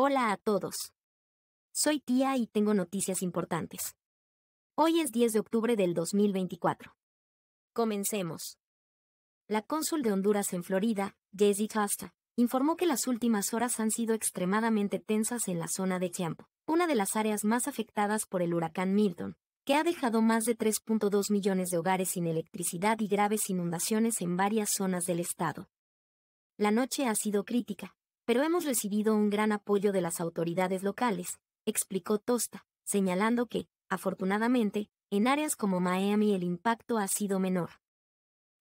Hola a todos. Soy tía y tengo noticias importantes. Hoy es 10 de octubre del 2024. Comencemos. La cónsul de Honduras en Florida, Jesse Costa, informó que las últimas horas han sido extremadamente tensas en la zona de Chiampo, una de las áreas más afectadas por el huracán Milton, que ha dejado más de 3.2 millones de hogares sin electricidad y graves inundaciones en varias zonas del estado. La noche ha sido crítica, pero hemos recibido un gran apoyo de las autoridades locales, explicó Tosta, señalando que, afortunadamente, en áreas como Miami el impacto ha sido menor.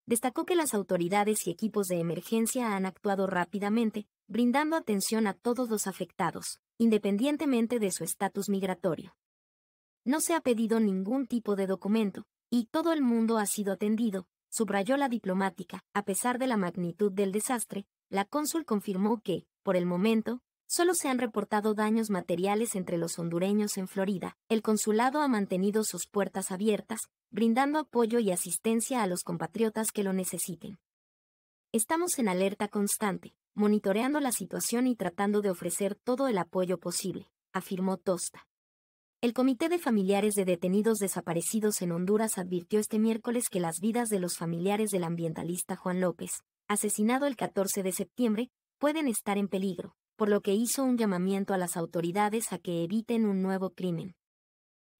Destacó que las autoridades y equipos de emergencia han actuado rápidamente, brindando atención a todos los afectados, independientemente de su estatus migratorio. No se ha pedido ningún tipo de documento, y todo el mundo ha sido atendido, subrayó la diplomática, a pesar de la magnitud del desastre, la cónsul confirmó que, por el momento, solo se han reportado daños materiales entre los hondureños en Florida. El consulado ha mantenido sus puertas abiertas, brindando apoyo y asistencia a los compatriotas que lo necesiten. Estamos en alerta constante, monitoreando la situación y tratando de ofrecer todo el apoyo posible, afirmó Tosta. El Comité de Familiares de Detenidos Desaparecidos en Honduras advirtió este miércoles que las vidas de los familiares del ambientalista Juan López, asesinado el 14 de septiembre, pueden estar en peligro, por lo que hizo un llamamiento a las autoridades a que eviten un nuevo crimen.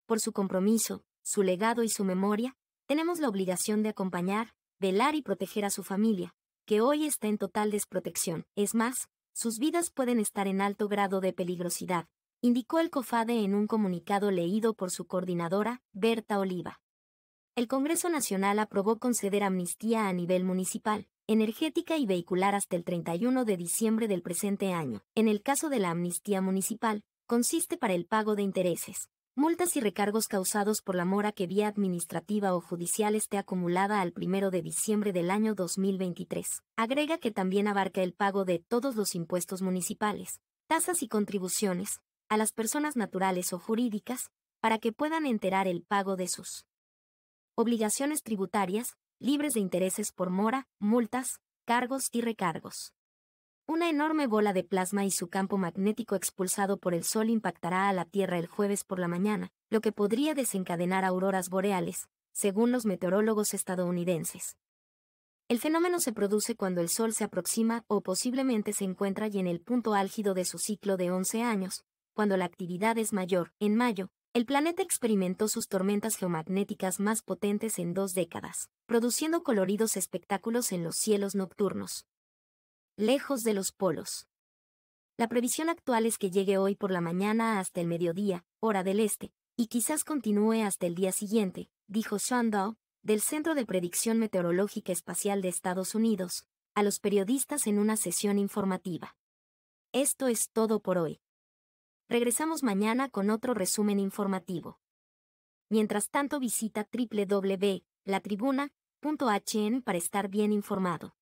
Por su compromiso, su legado y su memoria, tenemos la obligación de acompañar, velar y proteger a su familia, que hoy está en total desprotección. Es más, sus vidas pueden estar en alto grado de peligrosidad, indicó el COFADE en un comunicado leído por su coordinadora, Berta Oliva. El Congreso Nacional aprobó conceder amnistía a nivel municipal, energética y vehicular hasta el 31 de diciembre del presente año. En el caso de la amnistía municipal, consiste para el pago de intereses, multas y recargos causados por la mora que vía administrativa o judicial esté acumulada al 1 de diciembre del año 2023. Agrega que también abarca el pago de todos los impuestos municipales, tasas y contribuciones, a las personas naturales o jurídicas, para que puedan enterar el pago de sus obligaciones tributarias, libres de intereses por mora, multas, cargos y recargos. Una enorme bola de plasma y su campo magnético expulsado por el Sol impactará a la Tierra el jueves por la mañana, lo que podría desencadenar auroras boreales, según los meteorólogos estadounidenses. El fenómeno se produce cuando el Sol se aproxima o posiblemente se encuentra y en el punto álgido de su ciclo de 11 años, cuando la actividad es mayor, en mayo, el planeta experimentó sus tormentas geomagnéticas más potentes en dos décadas, produciendo coloridos espectáculos en los cielos nocturnos. Lejos de los polos. La previsión actual es que llegue hoy por la mañana hasta el mediodía, hora del este, y quizás continúe hasta el día siguiente, dijo Sean del Centro de Predicción Meteorológica Espacial de Estados Unidos, a los periodistas en una sesión informativa. Esto es todo por hoy. Regresamos mañana con otro resumen informativo. Mientras tanto visita www.latribuna.hn para estar bien informado.